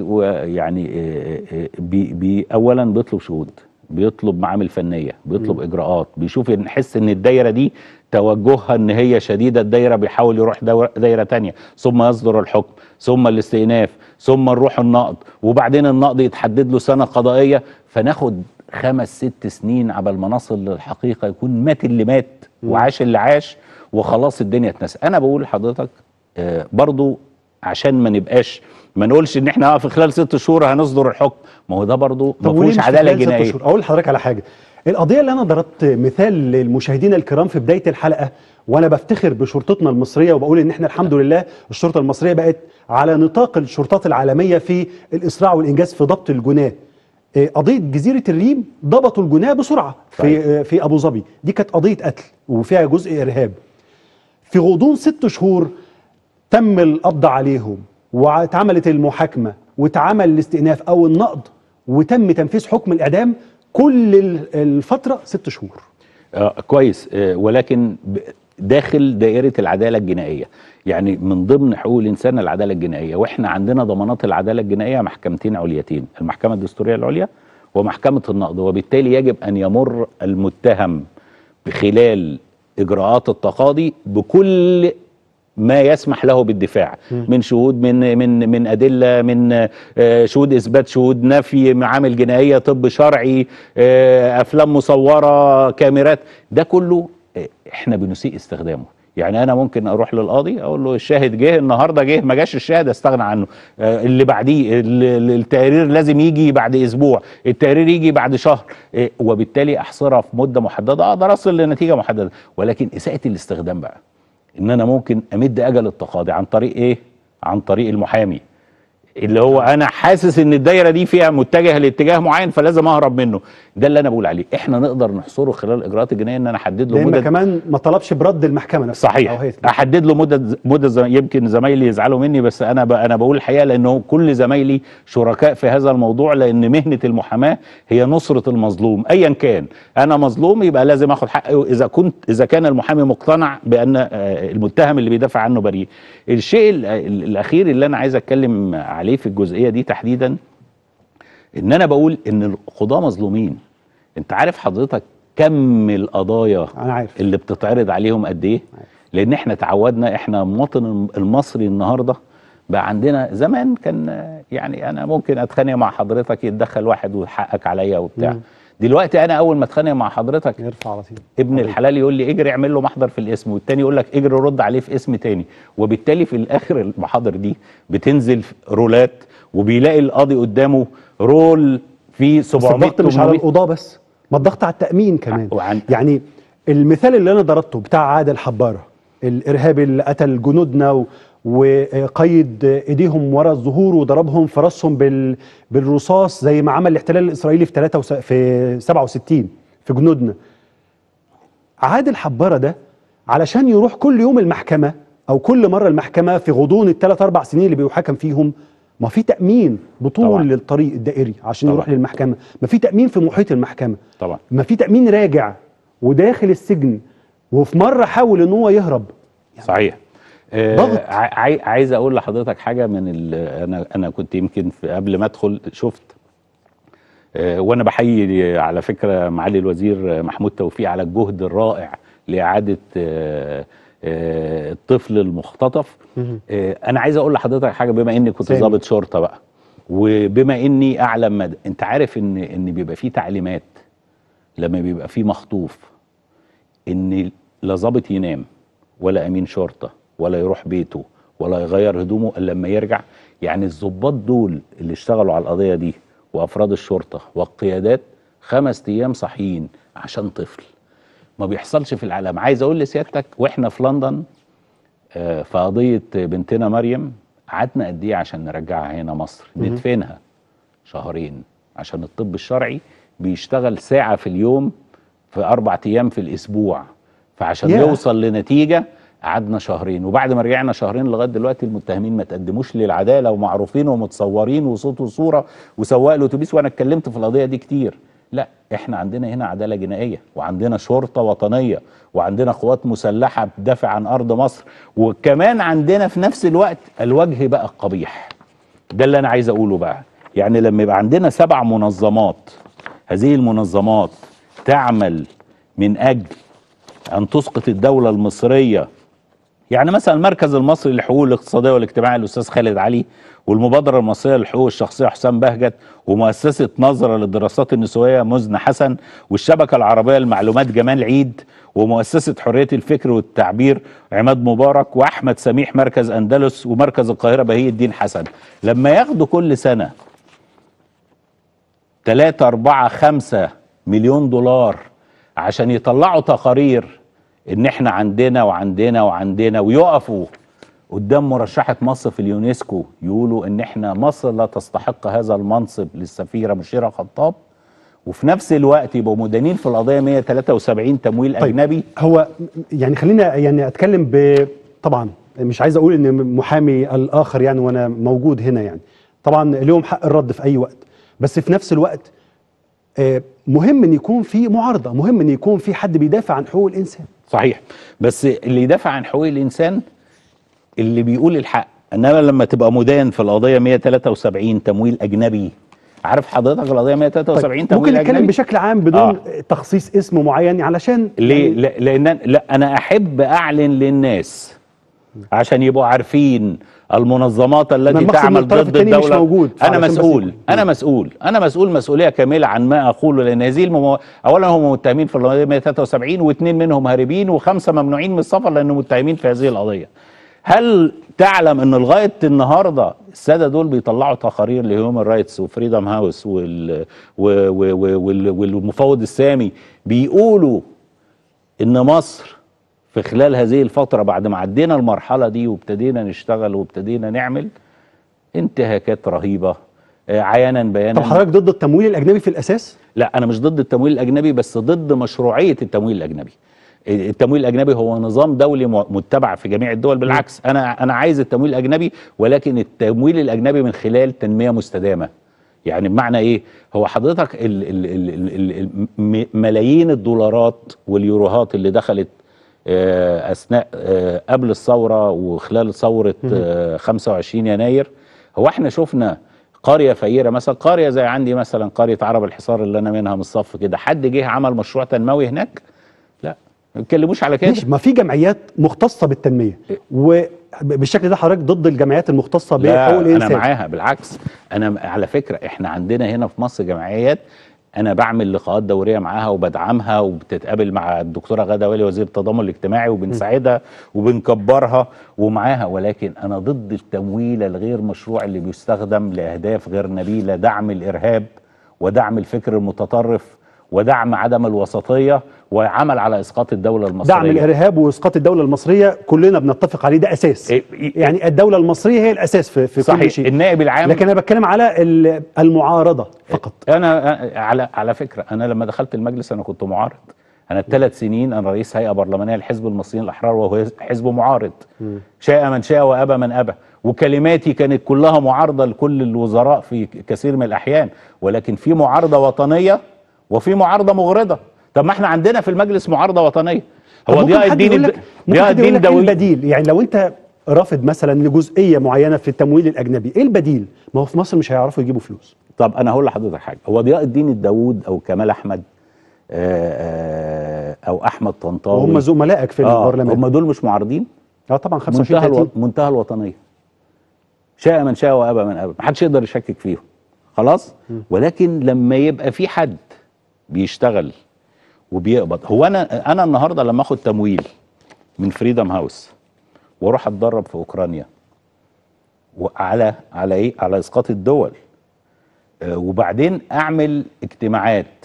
يعني آه، آه، آه، بي بي اولا بيطلب شهود بيطلب معامل فنيه بيطلب اجراءات بيشوف نحس ان الدايره دي توجهها ان هي شديده الدايره بيحاول يروح دايره تانية ثم يصدر الحكم ثم الاستئناف ثم نروح النقض وبعدين النقض يتحدد له سنه قضائيه فناخد خمس ست سنين على ما نصل للحقيقه يكون مات اللي مات وعاش اللي عاش وخلاص الدنيا اتنسى انا بقول لحضرتك آه، برضو عشان ما نبقاش ما نقولش ان احنا في خلال ست شهور هنصدر الحكم ما هو ده برضه ما فيهوش عداله جنائيه اقول لحضرتك على حاجه القضية اللي أنا ضربت مثال للمشاهدين الكرام في بداية الحلقة وأنا بفتخر بشرطتنا المصرية وبقول إن إحنا الحمد نعم. لله الشرطة المصرية بقت على نطاق الشرطات العالمية في الإسراع والإنجاز في ضبط الجناه آه، قضية جزيرة الريم ضبطوا الجناه بسرعة في آه، في أبو ظبي دي كانت قضية قتل وفيها جزء إرهاب في غضون ست شهور تم القبض عليهم واتعملت المحاكمة واتعمل الاستئناف أو النقض وتم تنفيذ حكم الإعدام كل الفتره ست شهور آه كويس آه ولكن داخل دائرة العدالة الجنائية يعني من ضمن حقوق الإنسان العدالة الجنائية وإحنا عندنا ضمانات العدالة الجنائية محكمتين عليتين المحكمة الدستورية العليا ومحكمة النقض وبالتالي يجب أن يمر المتهم خلال إجراءات التقاضي بكل ما يسمح له بالدفاع من شهود من من من ادله من آه، شهود اثبات شهود نفي معامل جنائيه طب شرعي آه، افلام مصوره كاميرات ده كله آه، احنا بنسيء استخدامه يعني انا ممكن اروح للقاضي اقول له الشاهد جه النهارده جه ما جاش الشاهد استغنى عنه اللي بعديه التقرير لازم يجي بعد اسبوع التقرير يجي بعد شهر وبالتالي احصرها في مده محدده اقدر اصل لنتيجه محدده ولكن اساءه الاستخدام بقى ان انا ممكن امد اجل التقاضي عن طريق ايه عن طريق المحامي اللي هو انا حاسس ان الدايره دي فيها متجهه لاتجاه معين فلازم اهرب منه ده اللي انا بقول عليه احنا نقدر نحصره خلال الاجراءات الجنائيه ان انا احدد له مده مدد كمان ما طلبش برد المحكمه نفسها صحيح احدد له مدد مدد يمكن زمايلي يزعلوا مني بس انا ب... انا بقول الحقيقه لانه كل زمايلي شركاء في هذا الموضوع لان مهنه المحاماه هي نصره المظلوم ايا كان انا مظلوم يبقى لازم اخد حقي اذا كنت اذا كان المحامي مقتنع بان آه، المتهم اللي بيدافع عنه بريء الشيء الاخير اللي انا عايز اتكلم عليه في الجزئيه دي تحديدا ان انا بقول ان القضاه مظلومين انت عارف حضرتك كم القضايا انا عارف اللي بتتعرض عليهم قد ايه لان احنا تعودنا احنا المواطن المصري النهارده بقى عندنا زمان كان يعني انا ممكن اتخانق مع حضرتك يتدخل واحد وحقك عليا وبتاع مم. دلوقتي انا اول ما اتخانق مع حضرتك يرفع رصيد ابن الحلال يقول لي اجري اعمل له محضر في الاسم والتاني يقول لك اجري رد عليه في اسم تاني وبالتالي في الاخر المحاضر دي بتنزل رولات وبيلاقي القاضي قدامه رول في 700 الضغط مش على القضاه بس ما الضغط على التامين كمان آه، وعن... يعني المثال اللي انا ضربته بتاع عادل حباره الارهابي اللي قتل جنودنا و... وقيد ايديهم ورا الظهور وضربهم في راسهم بال... بالرصاص زي ما عمل الاحتلال الاسرائيلي في 3 وس... في 67 في جنودنا عادل حباره ده علشان يروح كل يوم المحكمه او كل مره المحكمه في غضون الثلاث اربع سنين اللي بيحاكم فيهم ما في تامين بطول طبعا. الطريق الدائري عشان طبعا. يروح للمحكمه ما في تامين في محيط المحكمه طبعا ما في تامين راجع وداخل السجن وفي مره حاول ان هو يهرب يعني صحيح ضغط آه، عايز اقول لحضرتك حاجه من انا انا كنت يمكن قبل ما ادخل شفت آه، وانا بحيي على فكره معالي الوزير محمود توفيق على الجهد الرائع لاعاده آه، الطفل المختطف انا عايز اقول لحضرتك حاجه بما اني كنت ضابط شرطه بقى وبما اني اعلم مدى انت عارف ان ان بيبقى في تعليمات لما بيبقى في مخطوف ان لا ظابط ينام ولا امين شرطه ولا يروح بيته ولا يغير هدومه الا لما يرجع يعني الظباط دول اللي اشتغلوا على القضيه دي وافراد الشرطه والقيادات خمس ايام صاحيين عشان طفل ما بيحصلش في العالم عايز اقول لسيادتك واحنا في لندن آه، في قضيه بنتنا مريم قعدنا قد ايه عشان نرجعها هنا مصر ندفنها شهرين عشان الطب الشرعي بيشتغل ساعه في اليوم في اربع ايام في الاسبوع فعشان yeah. يوصل لنتيجه قعدنا شهرين وبعد ما رجعنا شهرين لغايه دلوقتي المتهمين ما تقدموش للعداله ومعروفين ومتصورين وصوت وصوره وسواق الاتوبيس وانا اتكلمت في القضيه دي كتير لا احنا عندنا هنا عداله جنائيه وعندنا شرطه وطنيه وعندنا قوات مسلحه بتدافع عن ارض مصر وكمان عندنا في نفس الوقت الوجه بقى القبيح ده اللي انا عايز اقوله بقى يعني لما يبقى عندنا سبع منظمات هذه المنظمات تعمل من اجل ان تسقط الدوله المصريه يعني مثلا المركز المصري للحقوق الاقتصاديه والاجتماعيه الاستاذ خالد علي والمبادره المصريه للحقوق الشخصيه حسام بهجت ومؤسسه نظره للدراسات النسويه مزن حسن والشبكه العربيه للمعلومات جمال عيد ومؤسسه حريه الفكر والتعبير عماد مبارك واحمد سميح مركز اندلس ومركز القاهره بهي الدين حسن لما ياخدوا كل سنه 3 4 5 مليون دولار عشان يطلعوا تقارير ان احنا عندنا وعندنا وعندنا ويقفوا قدام مرشحة مصر في اليونسكو يقولوا ان احنا مصر لا تستحق هذا المنصب للسفيرة مشيرة خطاب وفي نفس الوقت يبقوا مدانين في القضية 173 تمويل طيب أجنبي هو يعني خلينا يعني أتكلم ب طبعا مش عايز أقول إن محامي الآخر يعني وأنا موجود هنا يعني طبعا لهم حق الرد في أي وقت بس في نفس الوقت آه، مهم إن يكون في معارضة مهم إن يكون في حد بيدافع عن حقوق الإنسان صحيح بس اللي يدافع عن حقوق الانسان اللي بيقول الحق انما لما تبقى مدان في القضيه 173 تمويل اجنبي عارف حضرتك القضيه 173 طيب تمويل ممكن نتكلم بشكل عام بدون آه. تخصيص اسم معين يعني علشان ليه يعني لان لا انا احب اعلن للناس عشان يبقوا عارفين المنظمات التي تعمل ضد الدولة مش موجود أنا مسؤول أنا مسؤول أنا مسؤول مسؤولية كاملة عن ما أقوله لأن هذه الممو... أولا هم متهمين في القضية 173 واثنين منهم هاربين وخمسة ممنوعين من السفر لأنهم متهمين في هذه القضية هل تعلم ان لغايه النهارده الساده دول بيطلعوا تقارير لهيومن رايتس وفريدم هاوس وال... و... و... و... والمفوض السامي بيقولوا ان مصر في خلال هذه الفترة بعد ما عدينا المرحلة دي وابتدينا نشتغل وابتدينا نعمل انتهاكات رهيبة آه، عيانا بيانا طب حضرتك ضد التمويل الأجنبي في الأساس؟ لا أنا مش ضد التمويل الأجنبي بس ضد مشروعية التمويل الأجنبي آه، التمويل الاجنبي هو نظام دولي متبع في جميع الدول بالعكس انا انا عايز التمويل الاجنبي ولكن التمويل الاجنبي من خلال تنميه مستدامه يعني بمعنى ايه هو حضرتك ملايين الدولارات واليوروهات اللي دخلت آه، اثناء آه، قبل الثوره وخلال ثوره 25 آه، يناير هو احنا شفنا قريه فقيره مثلا قريه زي عندي مثلا قريه عرب الحصار اللي انا منها من الصف كده حد جه عمل مشروع تنموي هناك لا ما تكلموش على كده ما في جمعيات مختصه بالتنميه إيه. و بالشكل ده حضرتك ضد الجمعيات المختصه بحقوق الانسان لا انا معاها بالعكس انا على فكره احنا عندنا هنا في مصر جمعيات انا بعمل لقاءات دوريه معاها وبدعمها وبتتقابل مع الدكتوره غاده وائل وزير التضامن الاجتماعي وبنساعدها وبنكبرها ومعاها ولكن انا ضد التمويل الغير مشروع اللي بيستخدم لاهداف غير نبيله دعم الارهاب ودعم الفكر المتطرف ودعم عدم الوسطية وعمل على اسقاط الدوله المصريه دعم الارهاب واسقاط الدوله المصريه كلنا بنتفق عليه ده اساس إيه، إيه، إيه. يعني الدوله المصريه هي الاساس في, في صحيح كل شيء النائب العام لكن انا بتكلم على المعارضه فقط انا على على فكره انا لما دخلت المجلس انا كنت معارض انا الثلاث سنين انا رئيس هيئه برلمانيه لحزب المصريين الاحرار وهو حزب معارض شاء من شاء وابى من ابى وكلماتي كانت كلها معارضه لكل الوزراء في كثير من الاحيان ولكن في معارضه وطنيه وفي معارضه مغرضه طب ما احنا عندنا في المجلس معارضه وطنيه هو ضياء الدين ضياء الدين إيه دوي البديل يعني لو انت رافض مثلا لجزئيه معينه في التمويل الاجنبي ايه البديل ما هو في مصر مش هيعرفوا يجيبوا فلوس طب انا هقول لحضرتك حاجه هو ضياء الدين الداوود او كمال احمد آه، آه، او احمد طنطاوي هم زملائك في آه البرلمان هم دول مش معارضين اه طبعا 25 منتهى, منتهى الوطنيه شاء من شاء وابى من ابى ما حدش يقدر يشكك فيهم خلاص ولكن لما يبقى في حد بيشتغل وبيقبض هو انا انا النهارده لما اخد تمويل من فريدم هاوس واروح اتدرب في اوكرانيا وعلى على ايه على اسقاط الدول آه، وبعدين اعمل اجتماعات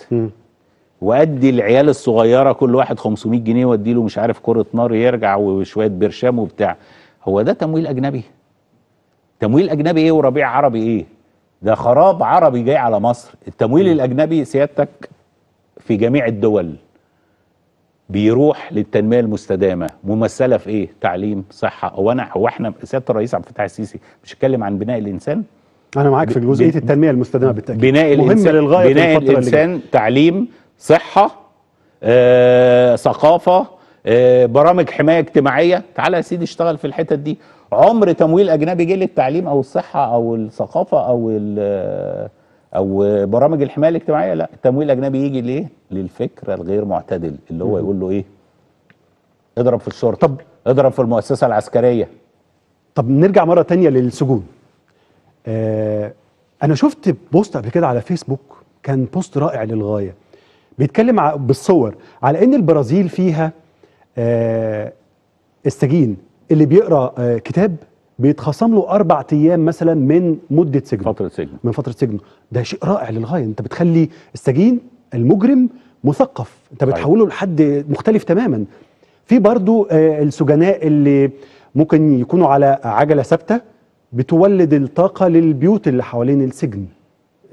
وادي العيال الصغيره كل واحد 500 جنيه وادي له مش عارف كره نار يرجع وشويه برشام وبتاع هو ده تمويل اجنبي تمويل اجنبي ايه وربيع عربي ايه ده خراب عربي جاي على مصر التمويل الاجنبي سيادتك في جميع الدول بيروح للتنميه المستدامه ممثله في ايه تعليم صحه هو انا هو احنا سياده الرئيس عبد الفتاح السيسي مش اتكلم عن بناء الانسان انا معاك في جزئيه التنميه المستدامه بالتاكيد بناء الانسان للغايه بناء الانسان تعليم صحه آه، ثقافه آه، برامج حمايه اجتماعيه تعالى يا سيدي اشتغل في الحتت دي عمر تمويل اجنبي جه للتعليم او الصحه او الثقافه او او برامج الحمايه الاجتماعيه لا التمويل الاجنبي يجي ليه للفكر الغير معتدل اللي هو يقول له ايه اضرب في الشرطه طب اضرب في المؤسسه العسكريه طب نرجع مره تانية للسجون آه انا شفت بوست قبل كده على فيسبوك كان بوست رائع للغايه بيتكلم بالصور على ان البرازيل فيها آه السجين اللي بيقرا آه كتاب بيتخصم له اربع ايام مثلا من مده سجنه فتره سجن من فتره سجنه ده شيء رائع للغايه انت بتخلي السجين المجرم مثقف انت بتحوله لحد مختلف تماما في برضو آه، السجناء اللي ممكن يكونوا على عجله ثابته بتولد الطاقه للبيوت اللي حوالين السجن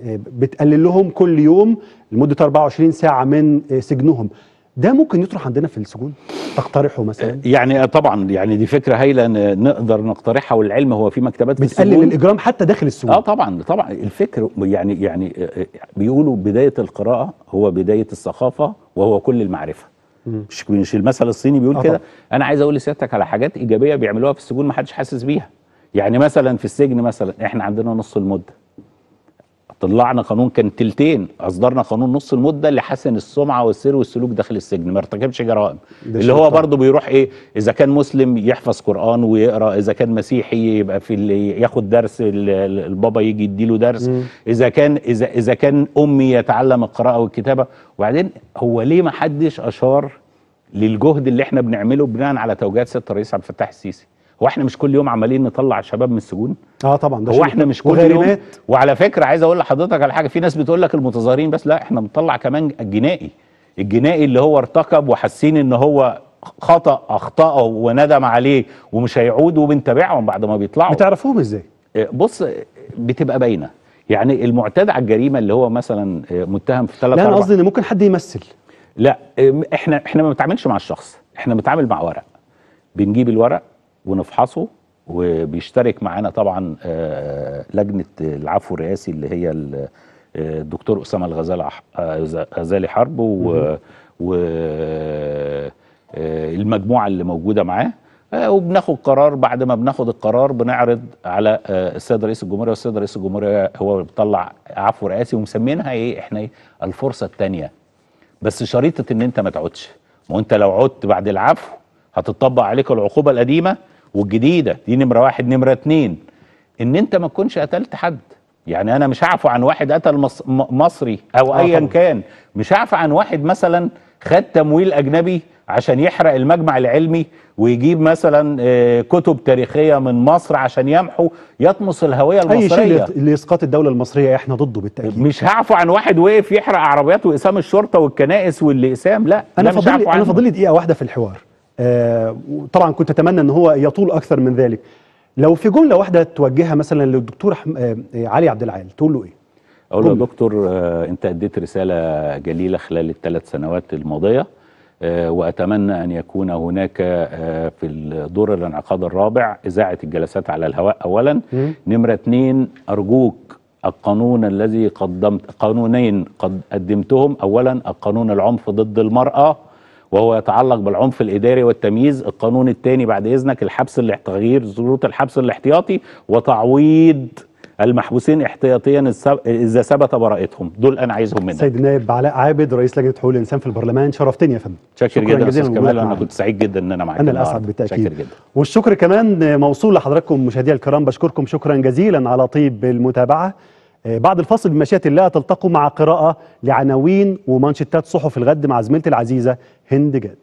آه، بتقلل لهم كل يوم لمده 24 ساعه من آه، سجنهم ده ممكن يطرح عندنا في السجون تقترحه مثلا آه، يعني آه، طبعا يعني دي فكره هايله نقدر نقترحها والعلم هو في مكتبات في بتقلل الاجرام حتى داخل السجون اه طبعا طبعا الفكر يعني يعني آه، بيقولوا بدايه القراءه هو بدايه الثقافه وهو كل المعرفه مش مش المثل الصيني بيقول كده انا عايز اقول لسيادتك على حاجات ايجابيه بيعملوها في السجون ما حدش حاسس بيها يعني مثلا في السجن مثلا احنا عندنا نص المده طلعنا قانون كان تلتين اصدرنا قانون نص المده اللي حسن السمعه والسير والسلوك داخل السجن ما ارتكبش جرائم اللي هو برضه بيروح ايه اذا كان مسلم يحفظ قران ويقرا اذا كان مسيحي يبقى في ياخد درس البابا يجي يديله درس م. اذا كان اذا اذا كان امي يتعلم القراءه والكتابه وبعدين هو ليه ما حدش اشار للجهد اللي احنا بنعمله بناء على توجيهات سياده الرئيس عبد الفتاح السيسي هو احنا مش كل يوم عمالين نطلع شباب من السجون اه طبعا ده هو احنا مش كل يوم وعلى فكره عايز اقول لحضرتك على حاجه في ناس بتقول لك المتظاهرين بس لا احنا بنطلع كمان الجنائي الجنائي اللي هو ارتكب وحاسين ان هو خطا اخطاه وندم عليه ومش هيعود وبنتابعهم بعد ما بيطلعوا بتعرفوهم ازاي آه، بص بتبقى باينه يعني المعتاد على الجريمه اللي هو مثلا آه، متهم في ثلاث لا انا قصدي ان ممكن حد يمثل لا آه، احنا احنا ما بنتعاملش مع الشخص احنا بنتعامل مع ورق بنجيب الورق ونفحصه وبيشترك معانا طبعا آه، آه، لجنه العفو الرئاسي اللي هي آه، الدكتور اسامه الغزالي غزالي حرب و, اللي موجوده معاه وبناخد قرار بعد ما بناخد القرار بنعرض على السيد رئيس الجمهوريه والسيد رئيس الجمهوريه هو بيطلع عفو رئاسي ومسمينها ايه احنا ايه الفرصه الثانيه بس شريطه ان انت ما تعودش ما انت لو عدت بعد العفو هتطبق عليك العقوبه القديمه والجديده دي نمره واحد نمره اتنين ان انت ما تكونش قتلت حد يعني انا مش هعفو عن واحد قتل مصري او آه، ايا كان مش هعفو عن واحد مثلا خد تمويل اجنبي عشان يحرق المجمع العلمي ويجيب مثلا آه، كتب تاريخيه من مصر عشان يمحو يطمس الهويه المصريه اي شيء لاسقاط الدوله المصريه احنا ضده بالتاكيد مش هعفو عن واحد وقف يحرق عربيات واقسام الشرطه والكنائس والاقسام لا انا فاضل انا فاضل دقيقه واحده في الحوار آه، طبعا كنت اتمنى ان هو يطول اكثر من ذلك لو في جمله واحده توجهها مثلا للدكتور آه، آه، علي عبد العال تقول له ايه اقول له دكتور انت اديت رساله جليله خلال الثلاث سنوات الماضيه واتمنى ان يكون هناك في الدور الانعقاد الرابع اذاعه الجلسات على الهواء اولا نمره اثنين ارجوك القانون الذي قدمت قانونين قد قدمتهم اولا القانون العنف ضد المراه وهو يتعلق بالعنف الاداري والتمييز القانون الثاني بعد اذنك الحبس تغيير شروط الحبس الاحتياطي وتعويض المحبوسين احتياطيا اذا ثبت براءتهم دول انا عايزهم منك سيد النائب علاء عابد رئيس لجنه حقوق الانسان في البرلمان شرفتني يا فندم شكرا جدا استاذ كمال انا كنت سعيد جدا ان انا معاك انا الاسعد بالتاكيد شكر جدا والشكر كمان موصول لحضراتكم مشاهدينا الكرام بشكركم شكرا جزيلا على طيب المتابعه آه، بعد الفاصل بمشيئة الله تلتقوا مع قراءة لعناوين ومانشتات صحف الغد مع زميلتي العزيزة هند جاد